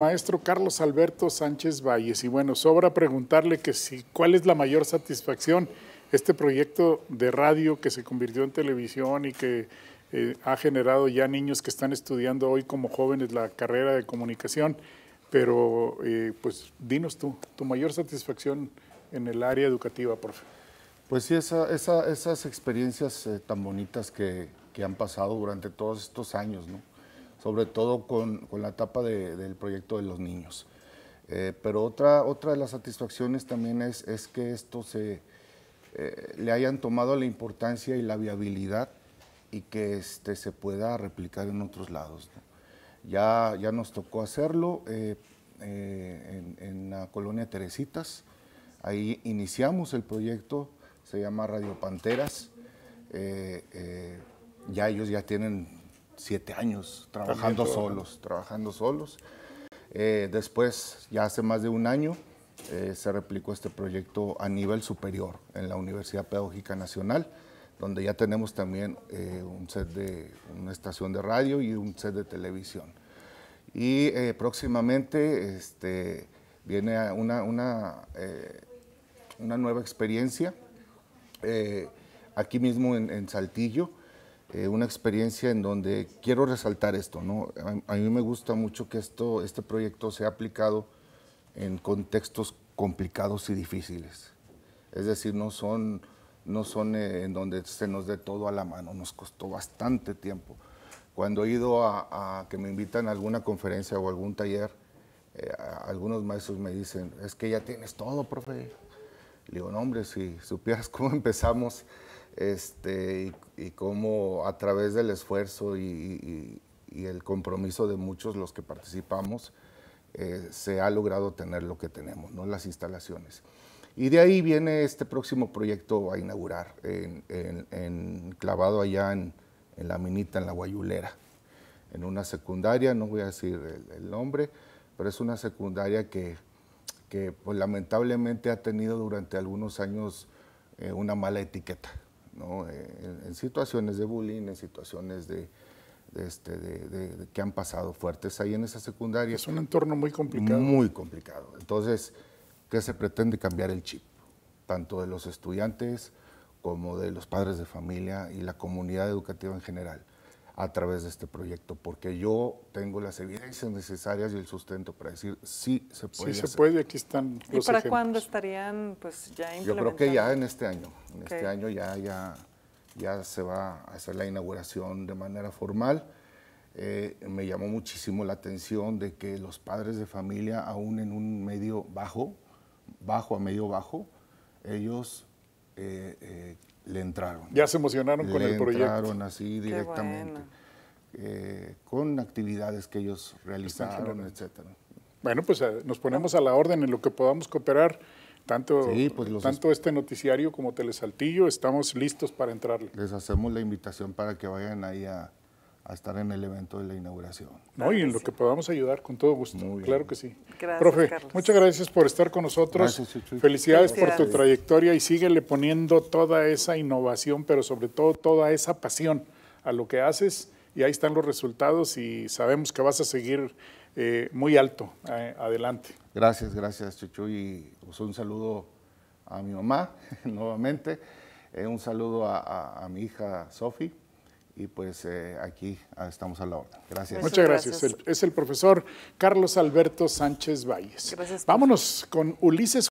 Maestro Carlos Alberto Sánchez Valles, y bueno, sobra preguntarle que si, cuál es la mayor satisfacción este proyecto de radio que se convirtió en televisión y que eh, ha generado ya niños que están estudiando hoy como jóvenes la carrera de comunicación, pero eh, pues dinos tú, tu mayor satisfacción en el área educativa, profe. Pues sí, esas experiencias eh, tan bonitas que han pasado durante todos estos años, ¿no? sobre todo con, la etapa del proyecto de los niños. Eh, pero otra, otra de las satisfacciones también es, es que esto se, eh, le hayan tomado la importancia y la viabilidad y que este, se pueda replicar en otros lados. Ya, ya nos tocó hacerlo eh, en, en, la colonia Teresitas, ahí iniciamos el proyecto, se llama Radio Panteras, ya ellos ya tienen siete años trabajando solos, trabajando solos. Eh, después, ya hace más de un año, eh, se replicó este proyecto a nivel superior en la Universidad Pedagógica Nacional, donde ya tenemos también eh, un set de una estación de radio y un set de televisión. Y próximamente este, viene una, una, nueva experiencia aquí mismo en Saltillo eh, una experiencia en donde quiero resaltar esto. ¿no? A, mí me gusta mucho que esto, este proyecto sea aplicado en contextos complicados y difíciles. Es decir, no son, no son eh, en donde se nos dé todo a la mano, nos costó bastante tiempo. Cuando he ido a, que me invitan a alguna conferencia o algún taller, eh, algunos maestros me dicen, es que ya tienes todo, profe. Le digo, no, hombre, si supieras cómo empezamos este, y cómo a través del esfuerzo y, el compromiso de muchos los que participamos, eh, se ha logrado tener lo que tenemos, ¿no? las instalaciones. Y de ahí viene este próximo proyecto a inaugurar, en, clavado allá en, la minita, en la Guayulera, en una secundaria, no voy a decir el, nombre, pero es una secundaria que, pues, lamentablemente ha tenido durante algunos años eh, una mala etiqueta. Eh, en, situaciones de bullying, en situaciones este, de, que han pasado fuertes ahí en esa secundaria. Es un entorno muy complicado. Muy complicado. Entonces, ¿qué se pretende cambiar el chip? Tanto de los estudiantes como de los padres de familia y la comunidad educativa en general a través de este proyecto, porque yo tengo las evidencias necesarias y el sustento para decir sí se puede. Sí se puede, aquí están. Los ¿Y para cuándo estarían pues ya Yo creo que ya en este año, en este año ya, ya, ya se va a hacer la inauguración de manera formal. Eh, me llamó muchísimo la atención de que los padres de familia, aún en un medio bajo, bajo a medio bajo, ellos eh, eh, le entraron. Ya se emocionaron con el proyecto. entraron así directamente, eh, con actividades que ellos realizaron, etcétera. Bueno, pues eh, nos ponemos a la orden en lo que podamos cooperar, tanto, pues, tanto este noticiario como Telesaltillo, estamos listos para entrarle. Les hacemos la invitación para que vayan ahí a, a estar en el evento de la inauguración. No, y en lo que podamos ayudar, con todo gusto, claro que sí. Gracias, Profe, muchas gracias por estar con nosotros. Gracias, Felicidades, por tu trayectoria y síguele poniendo toda esa innovación, pero sobre todo toda esa pasión a lo que haces y ahí están los resultados y sabemos que vas a seguir eh, muy alto eh, adelante. Gracias, gracias Chuchu y pues un saludo a mi mamá nuevamente, eh, un saludo a, a mi hija Sofi y pues eh, aquí ah, estamos a la hora. Gracias. Muchas gracias. es el profesor Carlos Alberto Sánchez Valles. Vámonos con Ulises.